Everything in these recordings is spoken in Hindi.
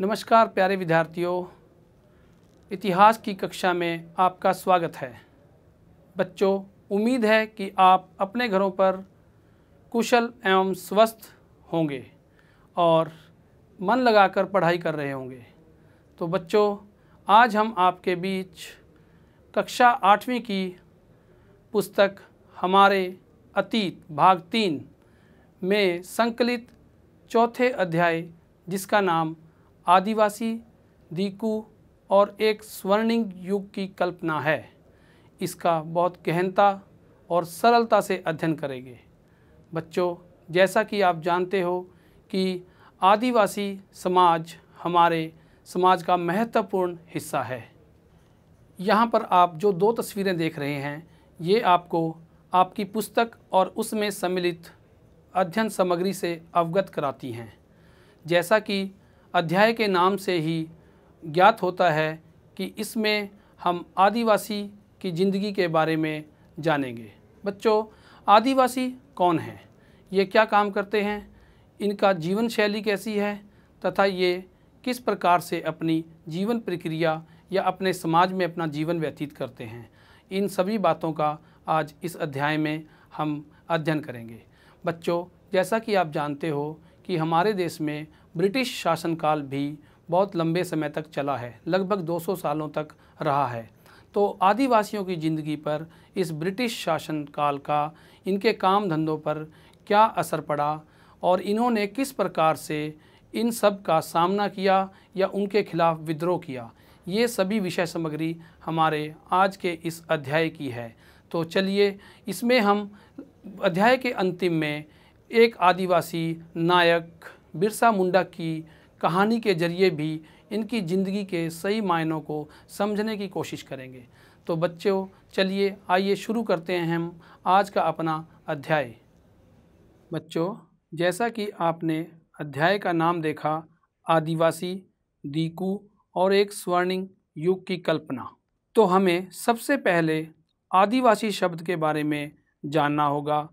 नमस्कार प्यारे विद्यार्थियों इतिहास की कक्षा में आपका स्वागत है बच्चों उम्मीद है कि आप अपने घरों पर कुशल एवं स्वस्थ होंगे और मन लगाकर पढ़ाई कर रहे होंगे तो बच्चों आज हम आपके बीच कक्षा आठवीं की पुस्तक हमारे अतीत भाग तीन में संकलित चौथे अध्याय जिसका नाम आदिवासी दीकू और एक स्वर्णिम युग की कल्पना है इसका बहुत गहनता और सरलता से अध्ययन करेंगे बच्चों जैसा कि आप जानते हो कि आदिवासी समाज हमारे समाज का महत्वपूर्ण हिस्सा है यहाँ पर आप जो दो तस्वीरें देख रहे हैं ये आपको आपकी पुस्तक और उसमें सम्मिलित अध्ययन सामग्री से अवगत कराती हैं जैसा कि अध्याय के नाम से ही ज्ञात होता है कि इसमें हम आदिवासी की ज़िंदगी के बारे में जानेंगे बच्चों आदिवासी कौन हैं ये क्या काम करते हैं इनका जीवन शैली कैसी है तथा ये किस प्रकार से अपनी जीवन प्रक्रिया या अपने समाज में अपना जीवन व्यतीत करते हैं इन सभी बातों का आज इस अध्याय में हम अध्ययन करेंगे बच्चों जैसा कि आप जानते हो कि हमारे देश में ब्रिटिश शासनकाल भी बहुत लंबे समय तक चला है लगभग 200 सालों तक रहा है तो आदिवासियों की ज़िंदगी पर इस ब्रिटिश शासनकाल का इनके काम धंधों पर क्या असर पड़ा और इन्होंने किस प्रकार से इन सब का सामना किया या उनके खिलाफ विद्रोह किया ये सभी विषय सामग्री हमारे आज के इस अध्याय की है तो चलिए इसमें हम अध्याय के अंतिम में एक आदिवासी नायक बिरसा मुंडा की कहानी के जरिए भी इनकी ज़िंदगी के सही मायनों को समझने की कोशिश करेंगे तो बच्चों चलिए आइए शुरू करते हैं हम आज का अपना अध्याय बच्चों जैसा कि आपने अध्याय का नाम देखा आदिवासी दीकू और एक स्वर्णिम युग की कल्पना तो हमें सबसे पहले आदिवासी शब्द के बारे में जानना होगा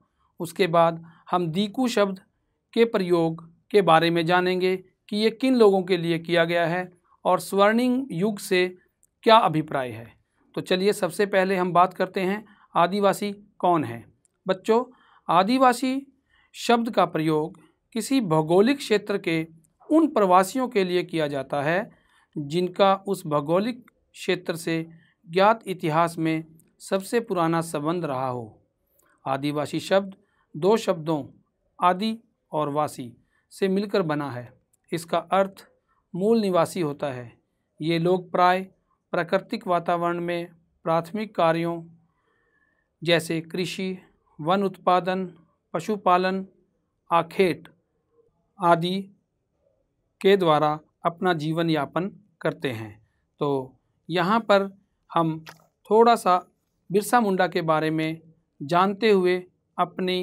उसके बाद हम दीकू शब्द के प्रयोग के बारे में जानेंगे कि ये किन लोगों के लिए किया गया है और स्वर्णिम युग से क्या अभिप्राय है तो चलिए सबसे पहले हम बात करते हैं आदिवासी कौन है बच्चों आदिवासी शब्द का प्रयोग किसी भौगोलिक क्षेत्र के उन प्रवासियों के लिए किया जाता है जिनका उस भौगोलिक क्षेत्र से ज्ञात इतिहास में सबसे पुराना संबंध रहा हो आदिवासी शब्द दो शब्दों आदि और वासी से मिलकर बना है इसका अर्थ मूल निवासी होता है ये लोग प्राय प्राकृतिक वातावरण में प्राथमिक कार्यों जैसे कृषि वन उत्पादन पशुपालन आखेट आदि के द्वारा अपना जीवन यापन करते हैं तो यहाँ पर हम थोड़ा सा बिरसा मुंडा के बारे में जानते हुए अपनी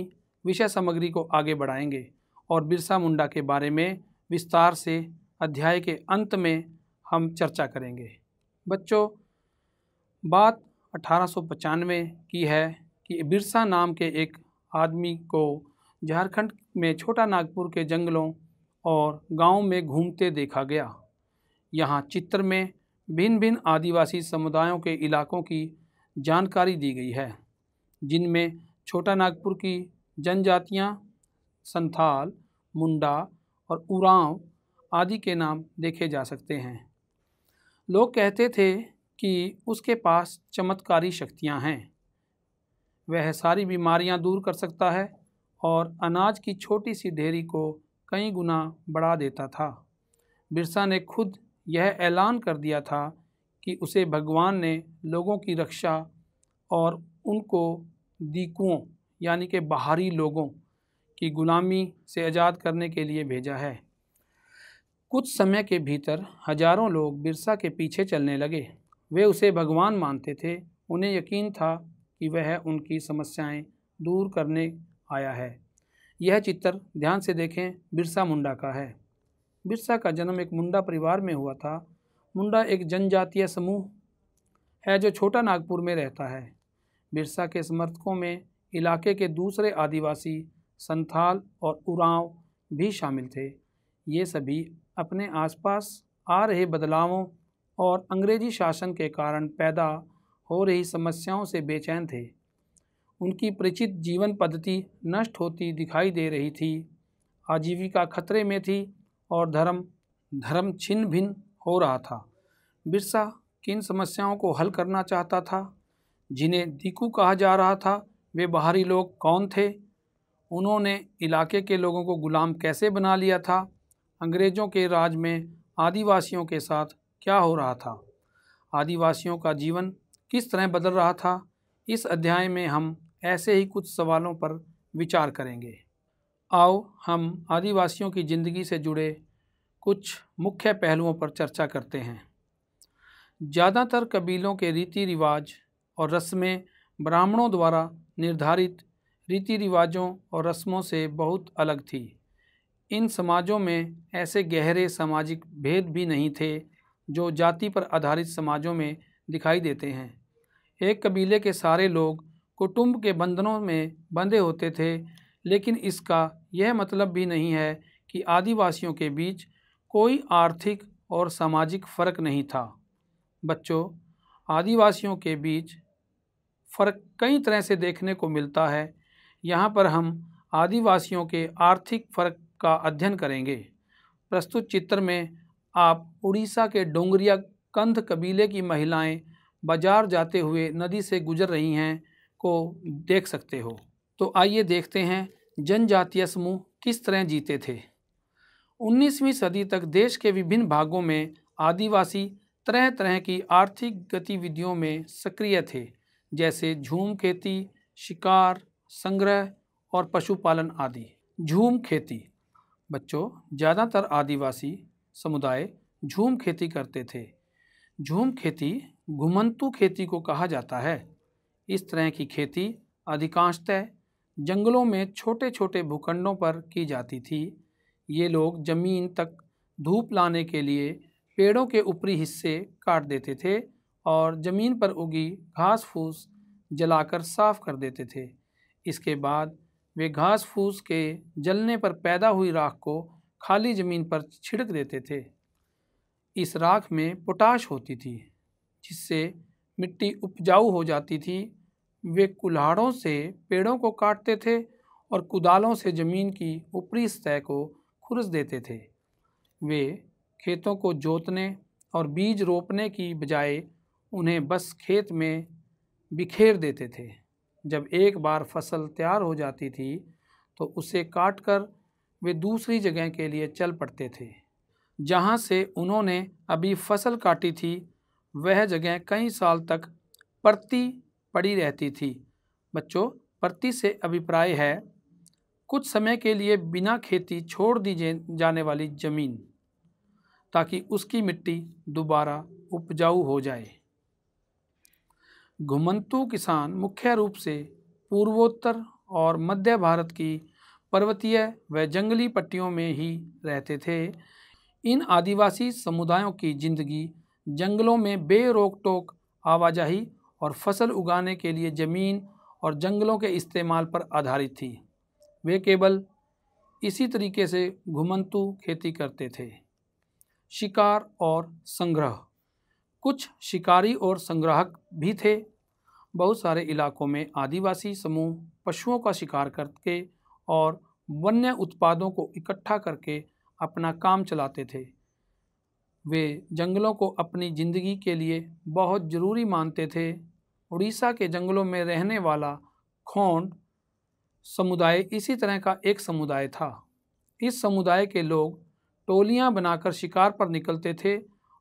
विषय सामग्री को आगे बढ़ाएंगे और बिरसा मुंडा के बारे में विस्तार से अध्याय के अंत में हम चर्चा करेंगे बच्चों बात अठारह की है कि बिरसा नाम के एक आदमी को झारखंड में छोटा नागपुर के जंगलों और गांव में घूमते देखा गया यहाँ चित्र में भिन्न भिन्न आदिवासी समुदायों के इलाकों की जानकारी दी गई है जिनमें छोटा नागपुर की जनजातियाँ संथाल मुंडा और उरांव आदि के नाम देखे जा सकते हैं लोग कहते थे कि उसके पास चमत्कारी शक्तियां हैं वह सारी बीमारियां दूर कर सकता है और अनाज की छोटी सी ढेरी को कई गुना बढ़ा देता था बिरसा ने खुद यह ऐलान कर दिया था कि उसे भगवान ने लोगों की रक्षा और उनको दीकुओं यानी कि बाहरी लोगों की गुलामी से आज़ाद करने के लिए भेजा है कुछ समय के भीतर हजारों लोग बिरसा के पीछे चलने लगे वे उसे भगवान मानते थे उन्हें यकीन था कि वह उनकी समस्याएं दूर करने आया है यह चित्र ध्यान से देखें बिरसा मुंडा का है बिरसा का जन्म एक मुंडा परिवार में हुआ था मुंडा एक जनजातीय समूह है जो छोटा नागपुर में रहता है बिरसा के समर्थकों में इलाके के दूसरे आदिवासी संथाल और उराव भी शामिल थे ये सभी अपने आसपास आ रहे बदलावों और अंग्रेजी शासन के कारण पैदा हो रही समस्याओं से बेचैन थे उनकी परिचित जीवन पद्धति नष्ट होती दिखाई दे रही थी आजीविका खतरे में थी और धर्म धर्म छिन्न भिन्न हो रहा था बिरसा किन समस्याओं को हल करना चाहता था जिन्हें दीकू कहा जा रहा था वे बाहरी लोग कौन थे उन्होंने इलाके के लोगों को ग़ुलाम कैसे बना लिया था अंग्रेज़ों के राज में आदिवासियों के साथ क्या हो रहा था आदिवासियों का जीवन किस तरह बदल रहा था इस अध्याय में हम ऐसे ही कुछ सवालों पर विचार करेंगे आओ हम आदिवासियों की ज़िंदगी से जुड़े कुछ मुख्य पहलुओं पर चर्चा करते हैं ज़्यादातर कबीलों के रीति रिवाज और रस्में ब्राह्मणों द्वारा निर्धारित रीति रिवाजों और रस्मों से बहुत अलग थी इन समाजों में ऐसे गहरे सामाजिक भेद भी नहीं थे जो जाति पर आधारित समाजों में दिखाई देते हैं एक कबीले के सारे लोग कुटुंब के बंधनों में बंधे होते थे लेकिन इसका यह मतलब भी नहीं है कि आदिवासियों के बीच कोई आर्थिक और सामाजिक फ़र्क नहीं था बच्चों आदिवासियों के बीच फ़र्क कई तरह से देखने को मिलता है यहाँ पर हम आदिवासियों के आर्थिक फर्क का अध्ययन करेंगे प्रस्तुत चित्र में आप उड़ीसा के डोंगरिया कंध कबीले की महिलाएं बाजार जाते हुए नदी से गुजर रही हैं को देख सकते हो तो आइए देखते हैं जनजातीय समूह किस तरह जीते थे 19वीं सदी तक देश के विभिन्न भागों में आदिवासी तरह तरह की आर्थिक गतिविधियों में सक्रिय थे जैसे झूम खेती शिकार संग्रह और पशुपालन आदि झूम खेती बच्चों ज़्यादातर आदिवासी समुदाय झूम खेती करते थे झूम खेती घुमंतु खेती को कहा जाता है इस तरह की खेती अधिकांशतः जंगलों में छोटे छोटे भूखंडों पर की जाती थी ये लोग ज़मीन तक धूप लाने के लिए पेड़ों के ऊपरी हिस्से काट देते थे और ज़मीन पर उगी घास फूस जलाकर साफ कर देते थे इसके बाद वे घास फूस के जलने पर पैदा हुई राख को खाली ज़मीन पर छिड़क देते थे इस राख में पोटाश होती थी जिससे मिट्टी उपजाऊ हो जाती थी वे कुल्हाड़ों से पेड़ों को काटते थे और कुदालों से ज़मीन की ऊपरी सतह को खुरस देते थे वे खेतों को जोतने और बीज रोपने की बजाय उन्हें बस खेत में बिखेर देते थे जब एक बार फसल तैयार हो जाती थी तो उसे काट कर वे दूसरी जगह के लिए चल पड़ते थे जहाँ से उन्होंने अभी फसल काटी थी वह जगह कई साल तक परती पड़ी रहती थी बच्चों परती से अभिप्राय है कुछ समय के लिए बिना खेती छोड़ दी जाने वाली ज़मीन ताकि उसकी मिट्टी दोबारा उपजाऊ हो जाए घुमंतु किसान मुख्य रूप से पूर्वोत्तर और मध्य भारत की पर्वतीय व जंगली पट्टियों में ही रहते थे इन आदिवासी समुदायों की जिंदगी जंगलों में बेरोक टोक आवाजाही और फसल उगाने के लिए ज़मीन और जंगलों के इस्तेमाल पर आधारित थी वे केवल इसी तरीके से घुमंतु खेती करते थे शिकार और संग्रह कुछ शिकारी और संग्राहक भी थे बहुत सारे इलाकों में आदिवासी समूह पशुओं का शिकार करके और वन्य उत्पादों को इकट्ठा करके अपना काम चलाते थे वे जंगलों को अपनी ज़िंदगी के लिए बहुत ज़रूरी मानते थे उड़ीसा के जंगलों में रहने वाला खोंड समुदाय इसी तरह का एक समुदाय था इस समुदाय के लोग टोलियां बनाकर शिकार पर निकलते थे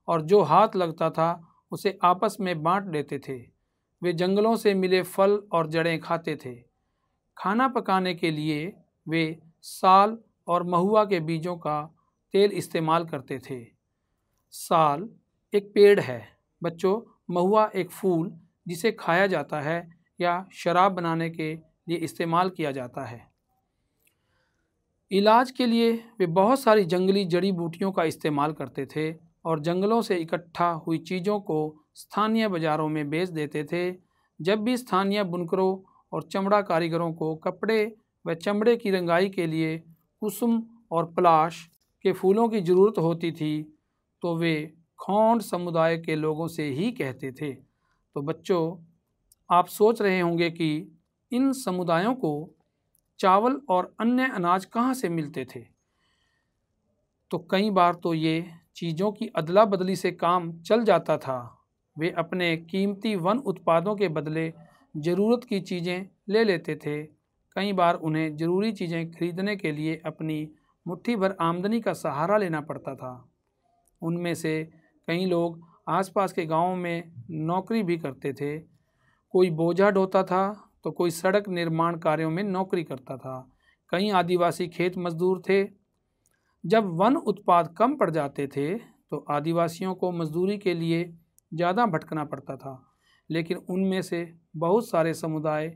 और जो हाथ लगता था उसे आपस में बांट देते थे वे जंगलों से मिले फल और जड़ें खाते थे खाना पकाने के लिए वे साल और महुआ के बीजों का तेल इस्तेमाल करते थे साल एक पेड़ है बच्चों महुआ एक फूल जिसे खाया जाता है या शराब बनाने के लिए इस्तेमाल किया जाता है इलाज के लिए वे बहुत सारी जंगली जड़ी बूटियों का इस्तेमाल करते थे और जंगलों से इकट्ठा हुई चीज़ों को स्थानीय बाज़ारों में बेच देते थे जब भी स्थानीय बुनकरों और चमड़ा कारीगरों को कपड़े व चमड़े की रंगाई के लिए कुसुम और पलाश के फूलों की ज़रूरत होती थी तो वे खौंड समुदाय के लोगों से ही कहते थे तो बच्चों आप सोच रहे होंगे कि इन समुदायों को चावल और अन्य अनाज कहाँ से मिलते थे तो कई बार तो ये चीज़ों की अदला बदली से काम चल जाता था वे अपने कीमती वन उत्पादों के बदले ज़रूरत की चीज़ें ले लेते थे कई बार उन्हें ज़रूरी चीज़ें खरीदने के लिए अपनी मुट्ठी भर आमदनी का सहारा लेना पड़ता था उनमें से कई लोग आसपास के गांवों में नौकरी भी करते थे कोई बोझा ढोता था तो कोई सड़क निर्माण कार्यों में नौकरी करता था कई आदिवासी खेत मजदूर थे जब वन उत्पाद कम पड़ जाते थे तो आदिवासियों को मजदूरी के लिए ज़्यादा भटकना पड़ता था लेकिन उनमें से बहुत सारे समुदाय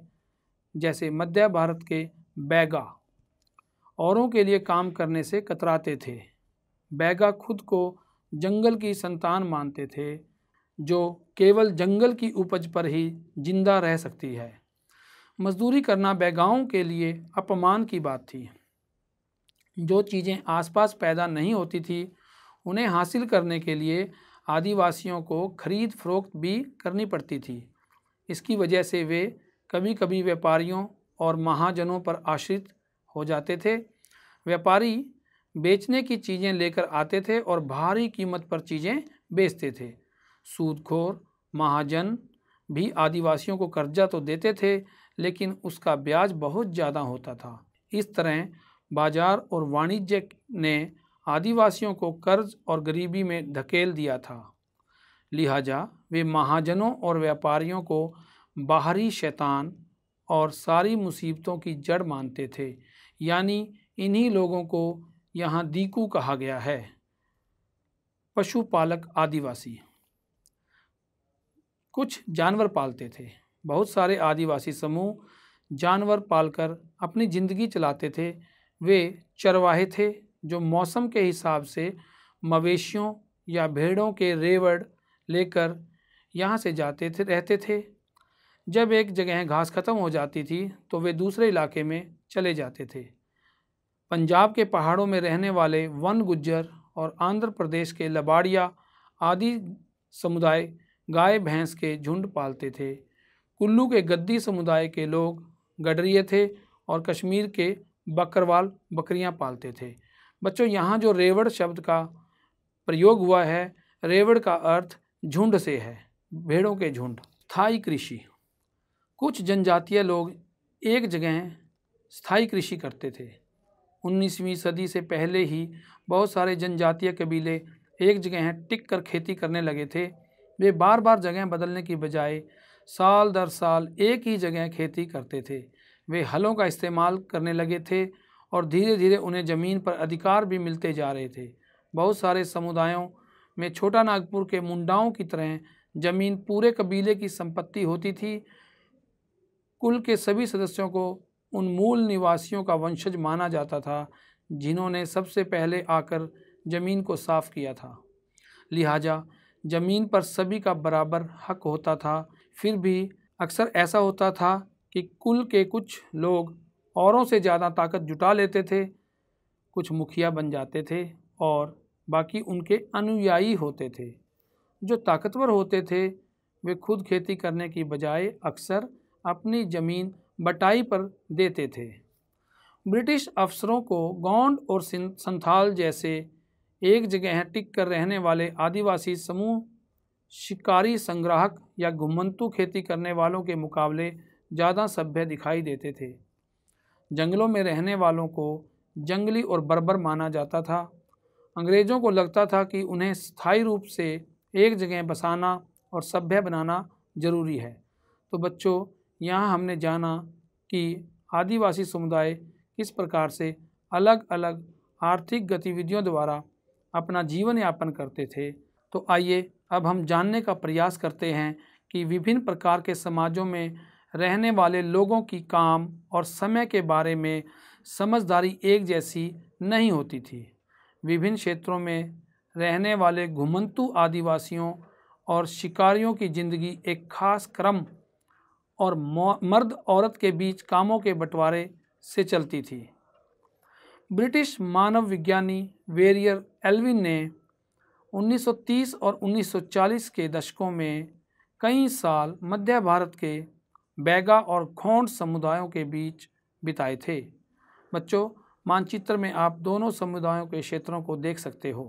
जैसे मध्य भारत के बैगा औरों के लिए काम करने से कतराते थे बैगा खुद को जंगल की संतान मानते थे जो केवल जंगल की उपज पर ही जिंदा रह सकती है मजदूरी करना बैगाओं के लिए अपमान की बात थी जो चीज़ें आसपास पैदा नहीं होती थी उन्हें हासिल करने के लिए आदिवासियों को खरीद फरोख्त भी करनी पड़ती थी इसकी वजह से वे कभी कभी व्यापारियों और महाजनों पर आश्रित हो जाते थे व्यापारी बेचने की चीज़ें लेकर आते थे और भारी कीमत पर चीज़ें बेचते थे सूदखोर महाजन भी आदिवासियों को कर्जा तो देते थे लेकिन उसका ब्याज बहुत ज़्यादा होता था इस तरह बाजार और वाणिज्य ने आदिवासियों को कर्ज और गरीबी में धकेल दिया था लिहाजा वे महाजनों और व्यापारियों को बाहरी शैतान और सारी मुसीबतों की जड़ मानते थे यानी इन्हीं लोगों को यहाँ दीकू कहा गया है पशुपालक आदिवासी कुछ जानवर पालते थे बहुत सारे आदिवासी समूह जानवर पालकर अपनी ज़िंदगी चलाते थे वे चरवाहे थे जो मौसम के हिसाब से मवेशियों या भेड़ों के रेवड़ लेकर यहाँ से जाते थे रहते थे जब एक जगह घास ख़त्म हो जाती थी तो वे दूसरे इलाके में चले जाते थे पंजाब के पहाड़ों में रहने वाले वन गुज्जर और आंध्र प्रदेश के लबाड़िया आदि समुदाय गाय भैंस के झुंड पालते थे कुल्लू के गद्दी समुदाय के लोग गडरिए थे और कश्मीर के बकरवाल बकरियां पालते थे बच्चों यहाँ जो रेवड़ शब्द का प्रयोग हुआ है रेवड़ का अर्थ झुंड से है भेड़ों के झुंड स्थाई कृषि कुछ जनजातीय लोग एक जगह स्थाई कृषि करते थे 19वीं सदी से पहले ही बहुत सारे जनजातीय कबीले एक जगह टिक कर खेती करने लगे थे वे बार बार जगह बदलने की बजाय साल दर साल एक ही जगह खेती करते थे वे हलों का इस्तेमाल करने लगे थे और धीरे धीरे उन्हें ज़मीन पर अधिकार भी मिलते जा रहे थे बहुत सारे समुदायों में छोटा नागपुर के मुंडाओं की तरह ज़मीन पूरे कबीले की संपत्ति होती थी कुल के सभी सदस्यों को उन मूल निवासियों का वंशज माना जाता था जिन्होंने सबसे पहले आकर ज़मीन को साफ़ किया था लिहाजा ज़मीन पर सभी का बराबर हक होता था फिर भी अक्सर ऐसा होता था कि कुल के कुछ लोग औरों से ज़्यादा ताकत जुटा लेते थे कुछ मुखिया बन जाते थे और बाकी उनके अनुयायी होते थे जो ताकतवर होते थे वे खुद खेती करने की बजाय अक्सर अपनी ज़मीन बटाई पर देते थे ब्रिटिश अफसरों को गौंड और संथाल जैसे एक जगह टिक कर रहने वाले आदिवासी समूह शिकारी संग्राहक या घुमंतु खेती करने वालों के मुकाबले ज़्यादा सभ्य दिखाई देते थे जंगलों में रहने वालों को जंगली और बर्बर माना जाता था अंग्रेज़ों को लगता था कि उन्हें स्थायी रूप से एक जगह बसाना और सभ्य बनाना ज़रूरी है तो बच्चों यहाँ हमने जाना कि आदिवासी समुदाय किस प्रकार से अलग अलग आर्थिक गतिविधियों द्वारा अपना जीवन यापन करते थे तो आइए अब हम जानने का प्रयास करते हैं कि विभिन्न प्रकार के समाजों में रहने वाले लोगों की काम और समय के बारे में समझदारी एक जैसी नहीं होती थी विभिन्न क्षेत्रों में रहने वाले घुमंतु आदिवासियों और शिकारियों की ज़िंदगी एक खास क्रम और मर्द औरत के बीच कामों के बंटवारे से चलती थी ब्रिटिश मानव विज्ञानी वेरियर एल्विन ने 1930 और 1940 के दशकों में कई साल मध्य भारत के बैगा और खोंड समुदायों के बीच बिताए थे बच्चों मानचित्र में आप दोनों समुदायों के क्षेत्रों को देख सकते हो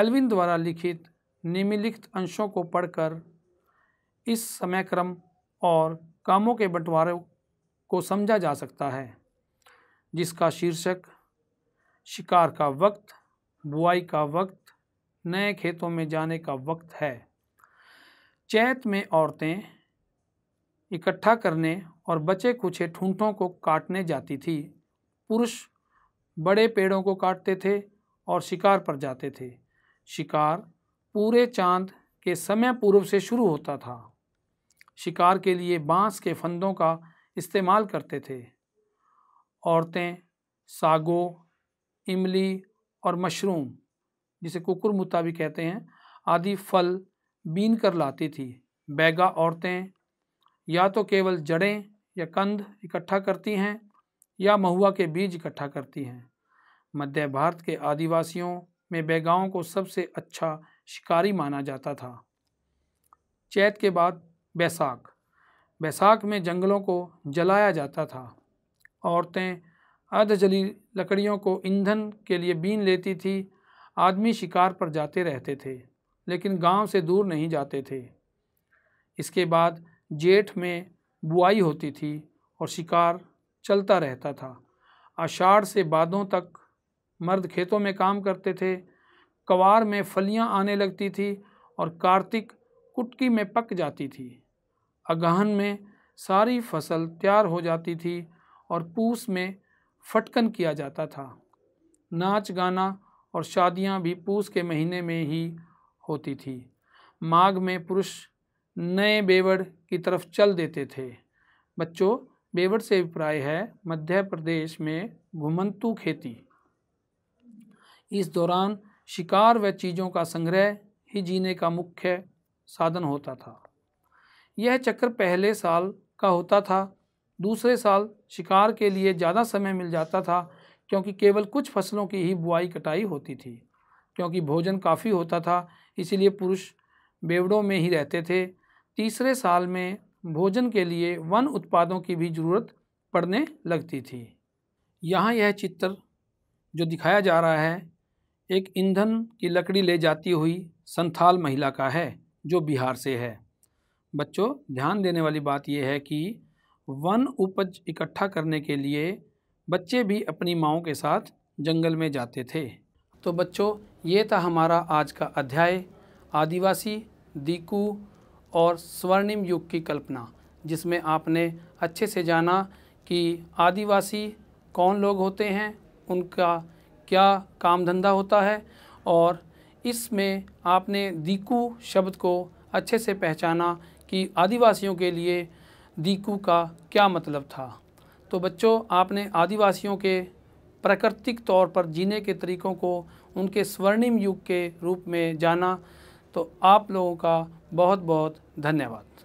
एल्विन द्वारा लिखित निम्नलिखित अंशों को पढ़कर इस समय क्रम और कामों के बंटवारे को समझा जा सकता है जिसका शीर्षक शिकार का वक्त बुआई का वक्त नए खेतों में जाने का वक्त है चैत में औरतें इकट्ठा करने और बचे कुछे ठूंठों को काटने जाती थी पुरुष बड़े पेड़ों को काटते थे और शिकार पर जाते थे शिकार पूरे चांद के समय पूर्व से शुरू होता था शिकार के लिए बांस के फंदों का इस्तेमाल करते थे औरतें सागो इमली और मशरूम जिसे कुकुर मुता भी कहते हैं आदि फल बीन कर लाती थी बैगा औरतें या तो केवल जड़ें या कंद इकट्ठा करती हैं या महुआ के बीज इकट्ठा करती हैं मध्य भारत के आदिवासियों में बैगाओं को सबसे अच्छा शिकारी माना जाता था चैत के बाद बैसाख बैसाख में जंगलों को जलाया जाता था औरतें जली लकड़ियों को ईंधन के लिए बीन लेती थी आदमी शिकार पर जाते रहते थे लेकिन गांव से दूर नहीं जाते थे इसके बाद जेठ में बुआई होती थी और शिकार चलता रहता था आषाढ़ से बादों तक मर्द खेतों में काम करते थे कवार में फलियां आने लगती थी और कार्तिक कुटकी में पक जाती थी अगहन में सारी फसल तैयार हो जाती थी और पूस में फटकन किया जाता था नाच गाना और शादियां भी पूस के महीने में ही होती थी माघ में पुरुष नए बेवड़ की तरफ चल देते थे बच्चों बेवड़ से अभिप्राय है मध्य प्रदेश में घुमंतु खेती इस दौरान शिकार व चीज़ों का संग्रह ही जीने का मुख्य साधन होता था यह चक्र पहले साल का होता था दूसरे साल शिकार के लिए ज़्यादा समय मिल जाता था क्योंकि केवल कुछ फसलों की ही बुआई कटाई होती थी क्योंकि भोजन काफ़ी होता था इसीलिए पुरुष बेवड़ों में ही रहते थे तीसरे साल में भोजन के लिए वन उत्पादों की भी ज़रूरत पड़ने लगती थी यहाँ यह चित्र जो दिखाया जा रहा है एक ईंधन की लकड़ी ले जाती हुई संथाल महिला का है जो बिहार से है बच्चों ध्यान देने वाली बात यह है कि वन उपज इकट्ठा करने के लिए बच्चे भी अपनी माओ के साथ जंगल में जाते थे तो बच्चों ये था हमारा आज का अध्याय आदिवासी दीकू और स्वर्णिम युग की कल्पना जिसमें आपने अच्छे से जाना कि आदिवासी कौन लोग होते हैं उनका क्या काम धंधा होता है और इसमें आपने दीकू शब्द को अच्छे से पहचाना कि आदिवासियों के लिए दीकू का क्या मतलब था तो बच्चों आपने आदिवासियों के प्राकृतिक तौर पर जीने के तरीक़ों को उनके स्वर्णिम युग के रूप में जाना तो आप लोगों का बहुत बहुत धन्यवाद